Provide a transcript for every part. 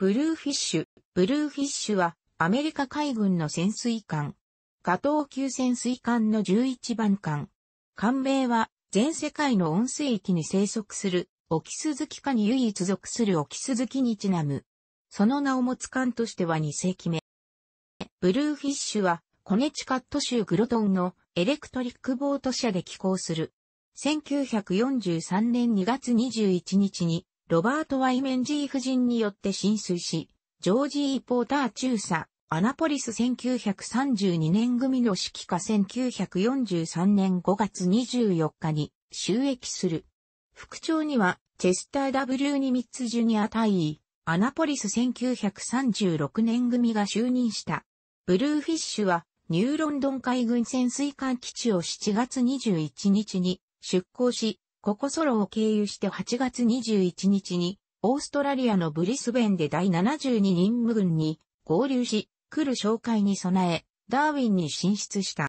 ブルーフィッシュ。ブルーフィッシュはアメリカ海軍の潜水艦。ガトウ級潜水艦の11番艦。艦名は全世界の温水域に生息するオキスズキ科に唯一属するオキスズキにちなむ。その名を持つ艦としては2世紀目。ブルーフィッシュはコネチカット州グロトンのエレクトリックボート社で寄港する。1943年2月21日にロバート・ワイメンジー夫人によって浸水し、ジョージ・ー・ポーター中佐、アナポリス1932年組の指揮下1943年5月24日に収益する。副長には、チェスター・ W・ ニミッツ・ジュニア大尉、アナポリス1936年組が就任した。ブルーフィッシュは、ニューロンドン海軍潜水艦基地を7月21日に出港し、ここソロを経由して8月21日に、オーストラリアのブリスベンで第72任務軍に合流し、来る紹介に備え、ダーウィンに進出した。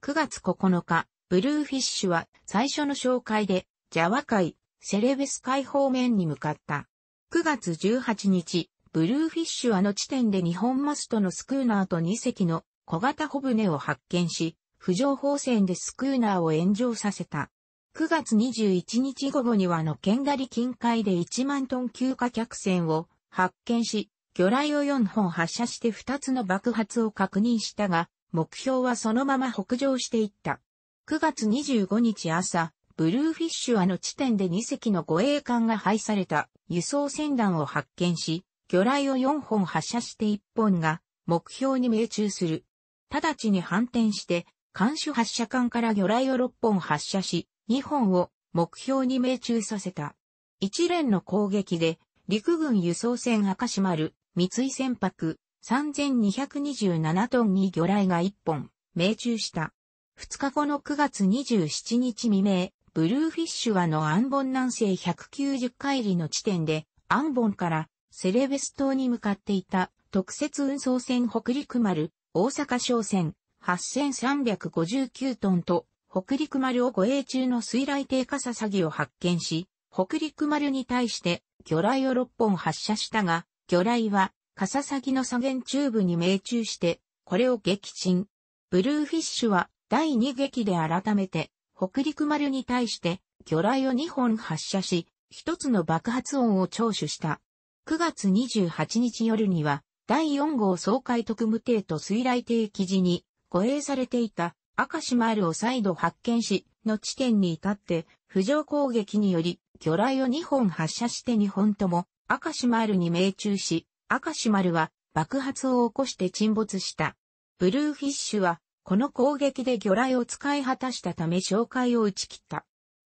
9月9日、ブルーフィッシュは最初の紹介で、ジャワ海、セレベス海方面に向かった。9月18日、ブルーフィッシュはの地点で日本マストのスクーナーと2隻の小型帆船を発見し、浮上砲戦でスクーナーを炎上させた。9月21日午後にはの県狩り近海で1万トン級貨客船を発見し、魚雷を4本発射して2つの爆発を確認したが、目標はそのまま北上していった。9月25日朝、ブルーフィッシュアの地点で2隻の護衛艦が配された輸送船団を発見し、魚雷を4本発射して1本が目標に命中する。直ちに反転して、艦首発射艦から魚雷を6本発射し、2本を目標に命中させた。一連の攻撃で、陸軍輸送船赤島丸、三井船舶、3227トンに魚雷が1本、命中した。2日後の9月27日未明、ブルーフィッシュはのアンボン南西190海里の地点で、アンボンからセレベス島に向かっていた特設運送船北陸丸、大阪商船8359トンと北陸丸を護衛中の水雷艇カササギを発見し、北陸丸に対して魚雷を6本発射したが、魚雷はカササギの左舷中部に命中して、これを撃沈。ブルーフィッシュは第2撃で改めて、北陸丸に対して魚雷を2本発射し、1つの爆発音を聴取した。9月28日夜には、第4号総海特務艇と水雷艇記事に護衛されていた赤島丸を再度発見し、の地点に至って、浮上攻撃により、魚雷を2本発射して2本とも、赤島丸に命中し、赤島丸は爆発を起こして沈没した。ブルーフィッシュは、この攻撃で魚雷を使い果たしたため紹介を打ち切った。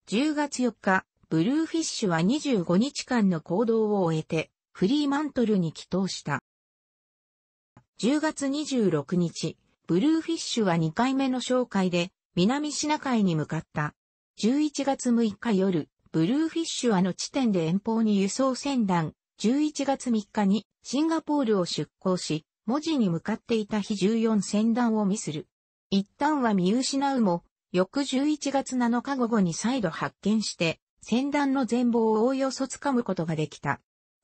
10月4日、ブルーフィッシュは25日間の行動を終えて、フリーマントルに帰投した。10月26日、ブルーフィッシュは2回目の紹介で、南シナ海に向かった。11月6日夜、ブルーフィッシュはの地点で遠方に輸送船団、11月3日にシンガポールを出港し、文字に向かっていた日14船団をミスる。一旦は見失うも、翌11月7日午後に再度発見して、船団の全貌をおおよそつかむことができた。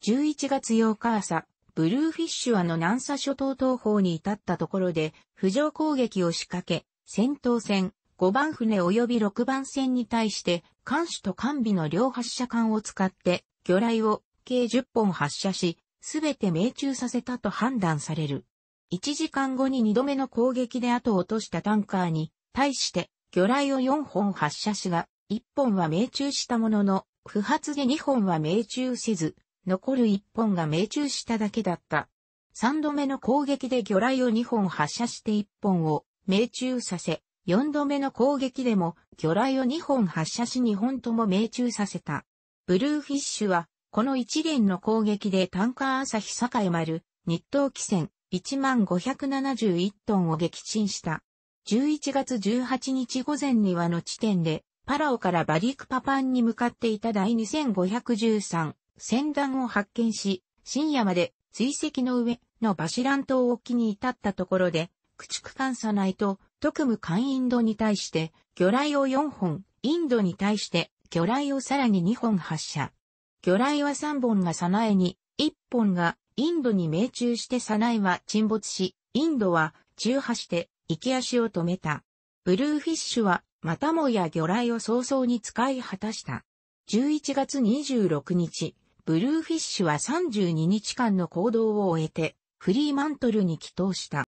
11月8日朝、ブルーフィッシュアの南沙諸島東方に至ったところで、浮上攻撃を仕掛け、戦闘船、5番船及び6番船に対して、艦首と艦尾の両発射管を使って、魚雷を計10本発射し、すべて命中させたと判断される。1時間後に2度目の攻撃で後を落としたタンカーに、対して、魚雷を4本発射しが、1本は命中したものの、不発で2本は命中せず、残る一本が命中しただけだった。三度目の攻撃で魚雷を二本発射して一本を命中させ、四度目の攻撃でも魚雷を二本発射し二本とも命中させた。ブルーフィッシュは、この一連の攻撃でタンカー朝日栄丸、日東汽船、1571トンを撃沈した。11月18日午前にはの地点で、パラオからバリクパパンに向かっていた第2513船団を発見し、深夜まで追跡の上のバシラン島沖に至ったところで、駆逐艦サナイと特務艦インドに対して、魚雷を4本、インドに対して魚雷をさらに2本発射。魚雷は3本がサナエに、1本がインドに命中してサナエは沈没し、インドは中破して行き足を止めた。ブルーフィッシュはまたもや魚雷を早々に使い果たした。11月26日、ブルーフィッシュは32日間の行動を終えて、フリーマントルに帰投した。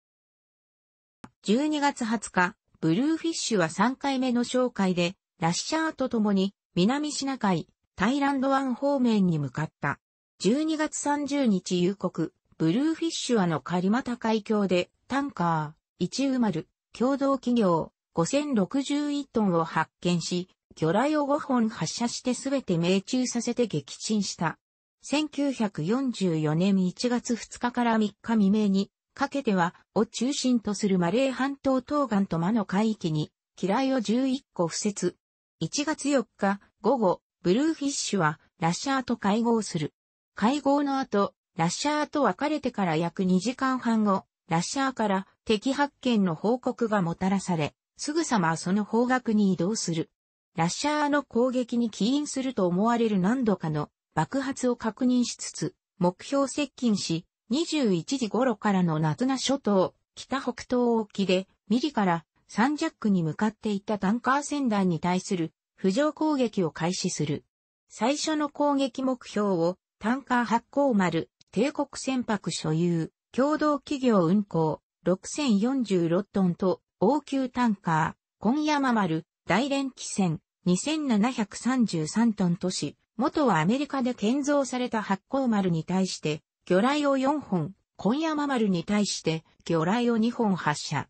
12月20日、ブルーフィッシュは3回目の紹介で、ラッシャーと共に南シナ海、タイランド湾方面に向かった。12月30日夕刻、ブルーフィッシュはのカリマタ海峡で、タンカー、一ウマル、共同企業、5061トンを発見し、魚雷を5本発射してすべて命中させて撃沈した。1944年1月2日から3日未明にかけては、を中心とするマレー半島東岸と魔の海域に、嫌いを11個付設。1月4日午後、ブルーフィッシュはラッシャーと会合する。会合の後、ラッシャーと別れてから約2時間半後、ラッシャーから敵発見の報告がもたらされ、すぐさまその方角に移動する。ラッシャーの攻撃に起因すると思われる何度かの爆発を確認しつつ、目標接近し、21時頃からの夏名諸島、北北東沖で、ミリからサンジャックに向かっていたタンカー船団に対する浮上攻撃を開始する。最初の攻撃目標をタンカー発行丸、帝国船舶所有、共同企業運航、6046トンと、応急タンカー、今山丸、大連機船、2733トン都市、元はアメリカで建造された発光丸に対して、魚雷を4本、今山丸に対して、魚雷を2本発射。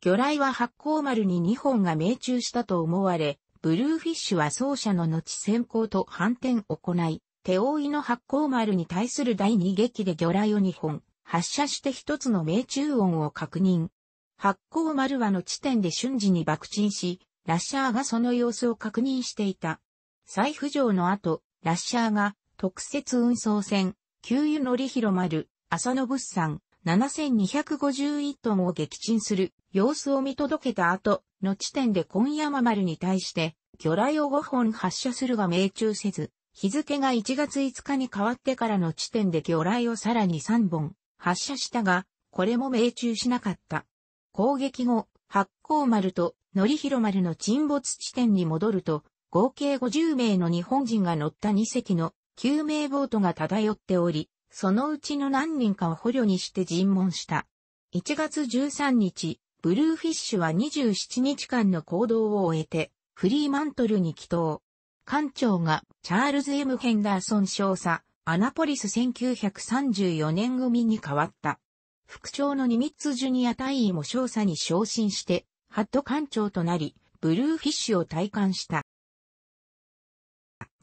魚雷は発光丸に2本が命中したと思われ、ブルーフィッシュは走者の後先行と反転を行い、手覆いの発光丸に対する第2撃で魚雷を2本、発射して1つの命中音を確認。発光丸はの地点で瞬時に爆沈し、ラッシャーがその様子を確認していた。再浮上の後、ラッシャーが、特設運送船、給油乗り広丸、浅野物産、7251トンを撃沈する様子を見届けた後、の地点で今山丸に対して、魚雷を5本発射するが命中せず、日付が1月5日に変わってからの地点で魚雷をさらに3本発射したが、これも命中しなかった。攻撃後、八甲丸と乗広丸の沈没地点に戻ると、合計50名の日本人が乗った2隻の救命ボートが漂っており、そのうちの何人かを捕虜にして尋問した。1月13日、ブルーフィッシュは27日間の行動を終えて、フリーマントルに帰島。艦長がチャールズ・ M・ ヘンダーソン少佐、アナポリス1934年組に変わった。副長のニミッツ・ジュニア大尉も少佐に昇進して、ハット艦長となり、ブルーフィッシュを体感した。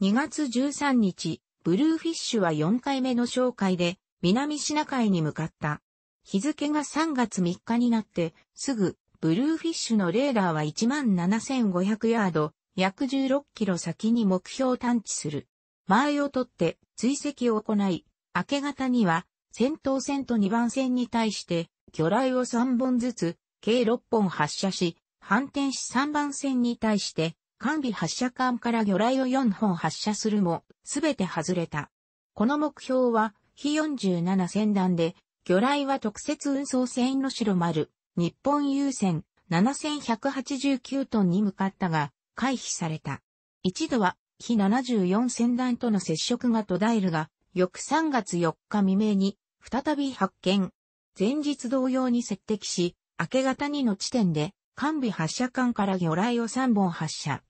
2月13日、ブルーフィッシュは4回目の紹介で、南シナ海に向かった。日付が3月3日になって、すぐ、ブルーフィッシュのレーダーは17,500ヤード、約16キロ先に目標を探知する。前を取って追跡を行い、明け方には戦闘船と2番船に対して魚雷を3本ずつ、計6本発射し、反転し3番船に対して艦備発射管から魚雷を4本発射するも、すべて外れた。この目標は、非47戦団で、魚雷は特設運送船の白丸、日本優先7189トンに向かったが、回避された。一度は、非74戦団との接触が途絶えるが、翌3月4日未明に、再び発見。前日同様に接敵し、明け方2の地点で、完備発射管から魚雷を3本発射。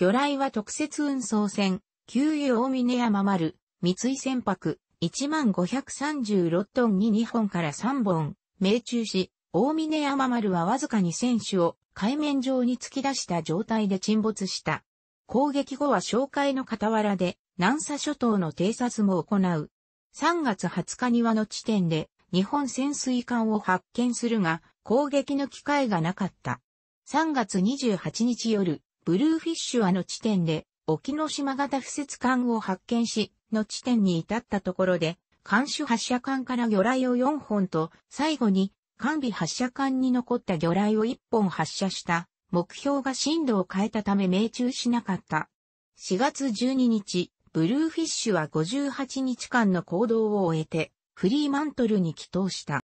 魚雷は特設運送船、給油大峰山丸、三井船舶、1536トンに2本から3本、命中し、大峰山丸はわずかに船首を海面上に突き出した状態で沈没した。攻撃後は紹介の傍らで、南沙諸島の偵察も行う。3月20日にはの地点で、日本潜水艦を発見するが、攻撃の機会がなかった。3月28日夜、ブルーフィッシュはの地点で、沖ノ島型不設艦を発見し、の地点に至ったところで、艦首発射艦から魚雷を4本と、最後に、艦尾発射艦に残った魚雷を1本発射した、目標が進路を変えたため命中しなかった。4月12日、ブルーフィッシュは58日間の行動を終えて、フリーマントルに帰投した。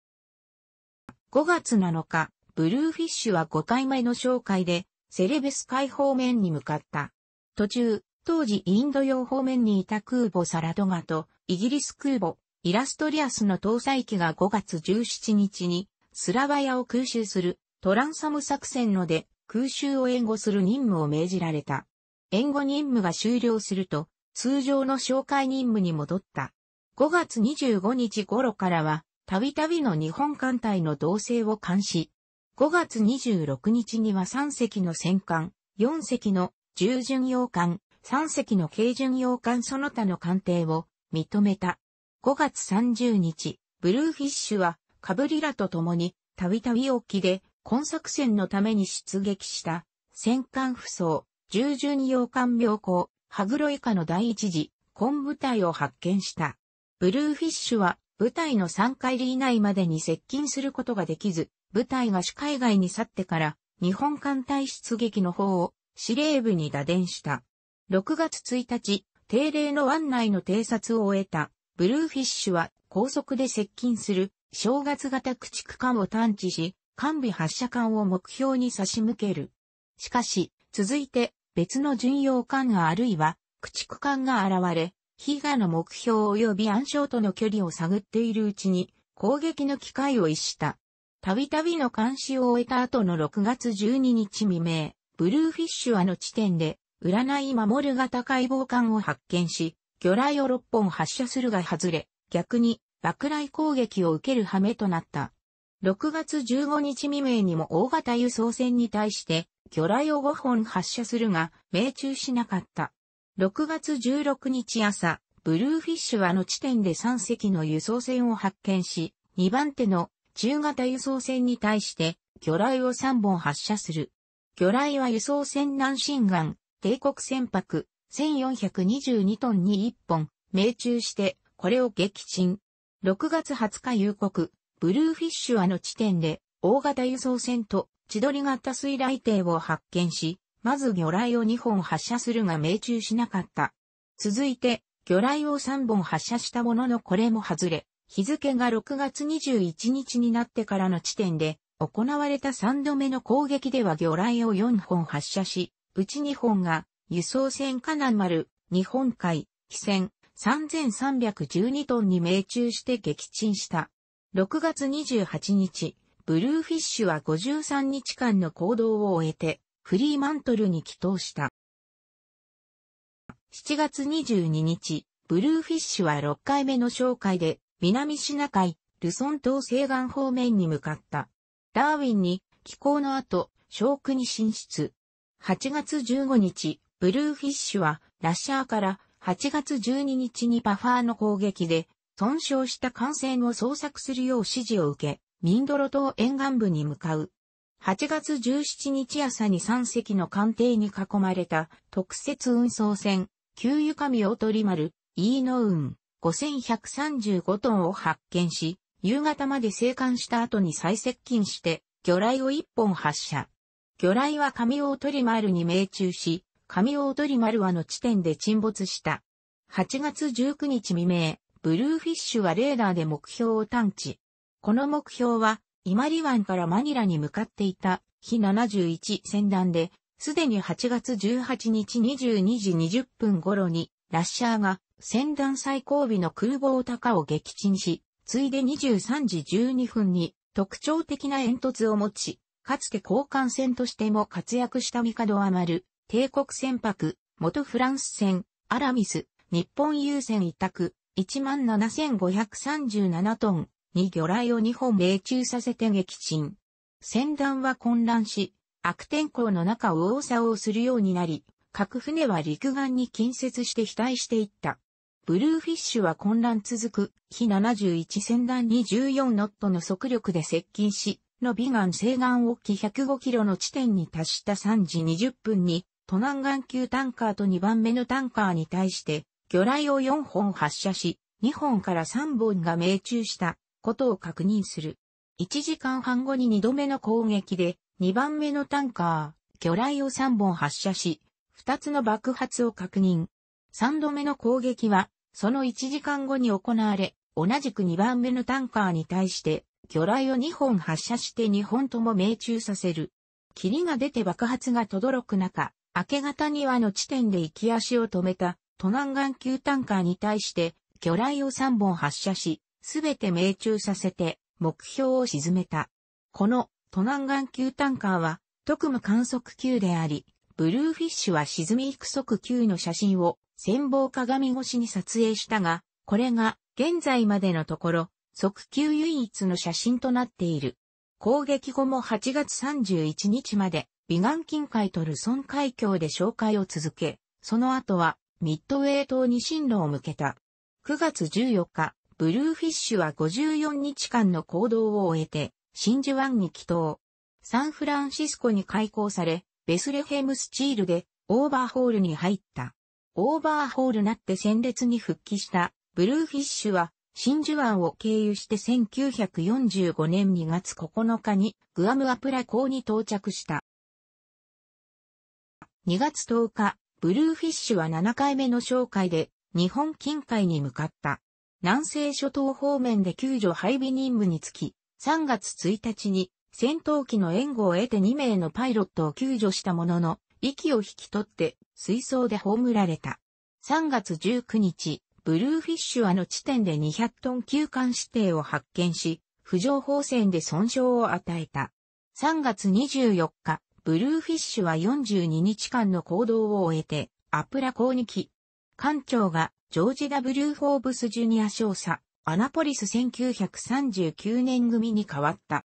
5月7日、ブルーフィッシュは5回目の紹介で、セレベス海方面に向かった。途中、当時インド洋方面にいた空母サラドガとイギリス空母イラストリアスの搭載機が5月17日にスラバヤを空襲するトランサム作戦ので空襲を援護する任務を命じられた。援護任務が終了すると通常の紹介任務に戻った。5月25日頃からはたびたびの日本艦隊の動静を監視、5月26日には3隻の戦艦、4隻の従巡洋艦、3隻の軽巡洋艦その他の艦艇を認めた。5月30日、ブルーフィッシュはカブリラと共にたびたび沖で今作戦のために出撃した戦艦不装、従巡洋艦病行、ハグロイカの第一次、今部隊を発見した。ブルーフィッシュは部隊の3回り以内までに接近することができず、部隊が主海外に去ってから、日本艦隊出撃の方を司令部に打電した。6月1日、定例の湾内の偵察を終えた、ブルーフィッシュは高速で接近する正月型駆逐艦を探知し、艦尾発射艦を目標に差し向ける。しかし、続いて別の巡洋艦があるいは駆逐艦が現れ、被害の目標及び暗礁との距離を探っているうちに攻撃の機会を逸した。たびたびの監視を終えた後の6月12日未明、ブルーフィッシュアの地点で、占い守る型解剖艦を発見し、魚雷を6本発射するが外れ、逆に爆雷攻撃を受ける羽目となった。6月15日未明にも大型輸送船に対して魚雷を5本発射するが命中しなかった。6月16日朝、ブルーフィッシュはの地点で3隻の輸送船を発見し、2番手の中型輸送船に対して、魚雷を3本発射する。魚雷は輸送船南進岸、帝国船舶、1422トンに1本、命中して、これを撃沈。6月20日夕刻、ブルーフィッシュアの地点で、大型輸送船と千鳥型水雷艇を発見し、まず魚雷を2本発射するが命中しなかった。続いて、魚雷を3本発射したもののこれも外れ、日付が6月21日になってからの地点で、行われた3度目の攻撃では魚雷を4本発射し、うち2本が輸送船カナン丸、日本海、汽船、3312トンに命中して撃沈した。6月28日、ブルーフィッシュは53日間の行動を終えて、フリーマントルに帰投した。7月22日、ブルーフィッシュは6回目の紹介で南シナ海、ルソン島西岸方面に向かった。ダーウィンに気候の後、小区に進出。8月15日、ブルーフィッシュはラッシャーから8月12日にパファーの攻撃で損傷した艦船を捜索するよう指示を受け、ミンドロ島沿岸部に向かう。8月17日朝に3隻の艦艇に囲まれた特設運送船、給油神を取り丸、飯ウ運。5135トンを発見し、夕方まで生還した後に再接近して、魚雷を1本発射。魚雷は神大鳥丸に命中し、神大鳥丸はの地点で沈没した。8月19日未明、ブルーフィッシュはレーダーで目標を探知。この目標は、イマリ湾からマニラに向かっていた、日71船団で、すでに8月18日22時20分頃に、ラッシャーが船団最後尾の空母を高を撃沈し、ついで23時12分に特徴的な煙突を持ち、かつて交換船としても活躍したアは丸、帝国船舶、元フランス船、アラミス、日本郵船委託、17,537トンに魚雷を2本命中させて撃沈。船団は混乱し、悪天候の中を大騒をするようになり、各船は陸岸に近接して飛退していった。ブルーフィッシュは混乱続く、非71船団に14ノットの速力で接近し、の美岸西岸沖105キロの地点に達した3時20分に、都南岸級タンカーと2番目のタンカーに対して、魚雷を4本発射し、2本から3本が命中したことを確認する。1時間半後に2度目の攻撃で、2番目のタンカー、魚雷を3本発射し、2つの爆発を確認。三度目の攻撃は、その一時間後に行われ、同じく二番目のタンカーに対して、魚雷を二本発射して二本とも命中させる。霧が出て爆発が轟く中、明け方にはの地点で行き足を止めた、都南岸級タンカーに対して、魚雷を三本発射し、すべて命中させて、目標を沈めた。この、都南岸級タンカーは、特務観測級であり、ブルーフィッシュは沈み行く速級の写真を戦望鏡越しに撮影したが、これが現在までのところ、即球唯一の写真となっている。攻撃後も8月31日まで、美顔近海とルソン海峡で紹介を続け、その後はミッドウェイ島に進路を向けた。9月14日、ブルーフィッシュは54日間の行動を終えて、真珠湾に帰島。サンフランシスコに開港され、ベスレヘムスチールでオーバーホールに入った。オーバーホールなって戦列に復帰したブルーフィッシュは真珠湾を経由して1945年2月9日にグアムアプラ港に到着した。2月10日、ブルーフィッシュは7回目の紹介で日本近海に向かった。南西諸島方面で救助配備任務につき、3月1日に戦闘機の援護を得て2名のパイロットを救助したものの、息を引き取って水槽で葬られた。3月19日、ブルーフィッシュはの地点で200トン休館指定を発見し、浮上砲戦で損傷を与えた。3月24日、ブルーフィッシュは42日間の行動を終えて、アプラ港に来。艦長がジョージ・ W・ フォーブス・ジュニア少佐、アナポリス1939年組に変わった。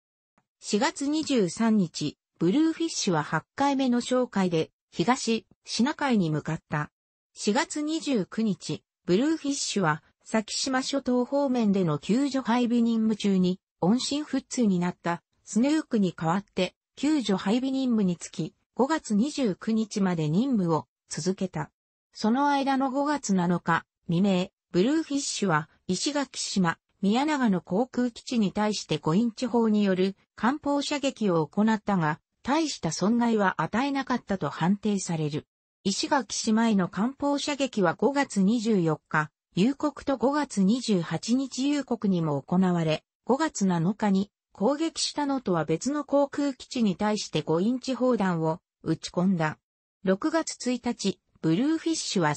4月23日、ブルーフィッシュは8回目の紹介で、東、シナ海に向かった。4月29日、ブルーフィッシュは、先島諸島方面での救助配備任務中に、音信不通になった、スヌークに代わって、救助配備任務につき、5月29日まで任務を続けた。その間の5月7日、未明、ブルーフィッシュは、石垣島、宮永の航空基地に対して5インチ砲による艦砲射撃を行ったが、大した損害は与えなかったと判定される。石垣島への艦砲射撃は5月24日、夕刻と5月28日夕刻にも行われ、5月7日に攻撃したのとは別の航空基地に対して5インチ砲弾を撃ち込んだ。6月1日、ブルーフィッシュは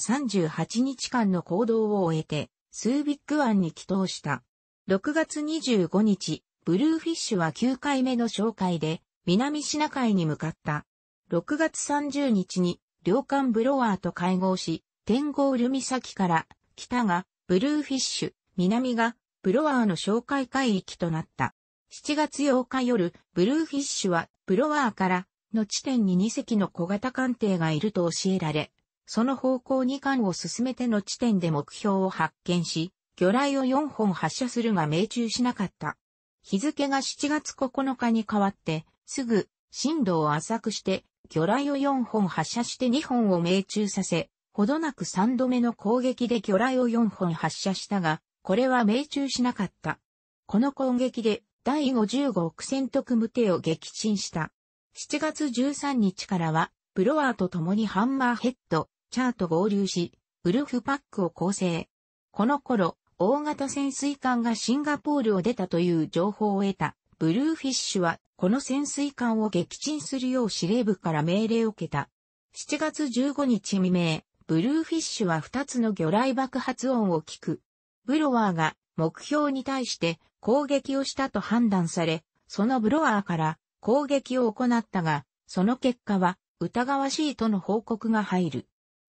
38日間の行動を終えて、スービッグ湾に帰投した。6月25日、ブルーフィッシュは9回目の紹介で、南シナ海に向かった。6月30日に、両艦ブロワーと会合し、天合ル先から、北がブルーフィッシュ、南がブロワーの哨戒海域となった。7月8日夜、ブルーフィッシュはブロワーからの地点に2隻の小型艦艇がいると教えられ、その方向に艦を進めての地点で目標を発見し、魚雷を4本発射するが命中しなかった。日付が7月9日に変わって、すぐ、震度を浅くして、魚雷を4本発射して2本を命中させ、ほどなく3度目の攻撃で魚雷を4本発射したが、これは命中しなかった。この攻撃で、第55億戦特務艇を撃沈した。7月13日からは、ブロワーと共にハンマーヘッド、チャーと合流し、ウルフパックを構成。この頃、大型潜水艦がシンガポールを出たという情報を得た。ブルーフィッシュは、この潜水艦を撃沈するよう司令部から命令を受けた。7月15日未明、ブルーフィッシュは2つの魚雷爆発音を聞く。ブロワーが目標に対して攻撃をしたと判断され、そのブロワーから攻撃を行ったが、その結果は疑わしいとの報告が入る。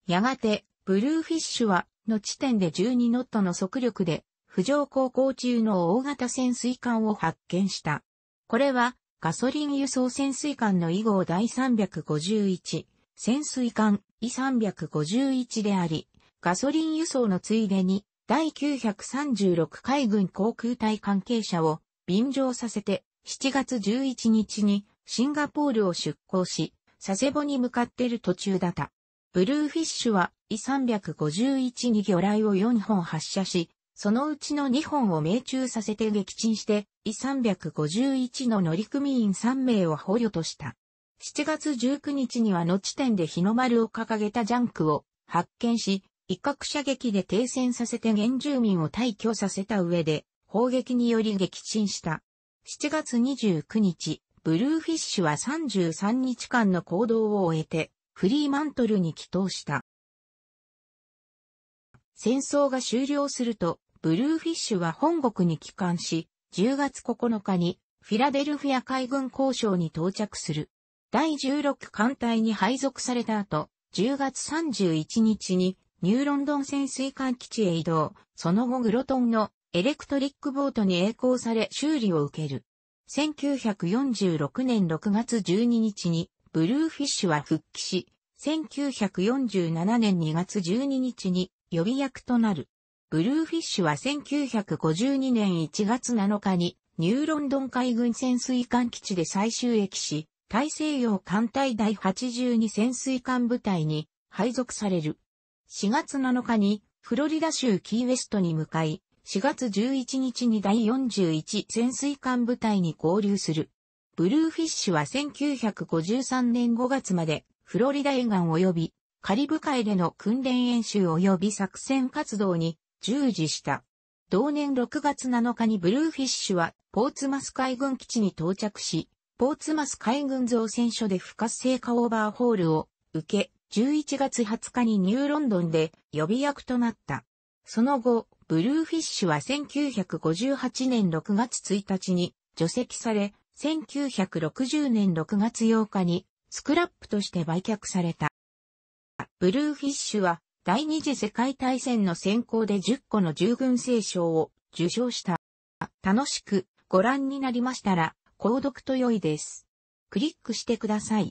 やがて、ブルーフィッシュは、の地点で12ノットの速力で浮上航行中の大型潜水艦を発見した。これは、ガソリン輸送潜水艦の以号第351、潜水艦 E351 であり、ガソリン輸送のついでに、第936海軍航空隊関係者を便乗させて、7月11日にシンガポールを出港し、佐世保に向かっている途中だった。ブルーフィッシュは E351 に魚雷を4本発射し、そのうちの2本を命中させて撃沈して、E351 の乗組員3名を捕虜とした。7月19日にはの地点で日の丸を掲げたジャンクを発見し、威嚇射撃で停戦させて原住民を退去させた上で、砲撃により撃沈した。7月29日、ブルーフィッシュは33日間の行動を終えて、フリーマントルに帰投した。戦争が終了すると、ブルーフィッシュは本国に帰還し、10月9日にフィラデルフィア海軍交渉に到着する。第16艦隊に配属された後、10月31日にニューロンドン潜水艦基地へ移動、その後グロトンのエレクトリックボートに栄光され修理を受ける。1946年6月12日にブルーフィッシュは復帰し、1947年2月12日に予備役となる。ブルーフィッシュは1952年1月7日にニューロンドン海軍潜水艦基地で最終役し、大西洋艦隊第82潜水艦部隊に配属される。4月7日にフロリダ州キーウェストに向かい、4月11日に第41潜水艦部隊に合流する。ブルーフィッシュは1953年5月までフロリダ沿岸及びカリブ海での訓練演習及び作戦活動に従事した。同年6月7日にブルーフィッシュはポーツマス海軍基地に到着し、ポーツマス海軍造船所で不活性化オーバーホールを受け、11月20日にニューロンドンで予備役となった。その後、ブルーフィッシュは1958年6月1日に除籍され、1960年6月8日にスクラップとして売却された。ブルーフィッシュは第二次世界大戦の選考で10個の従軍聖賞を受賞した。楽しくご覧になりましたら、購読と良いです。クリックしてください。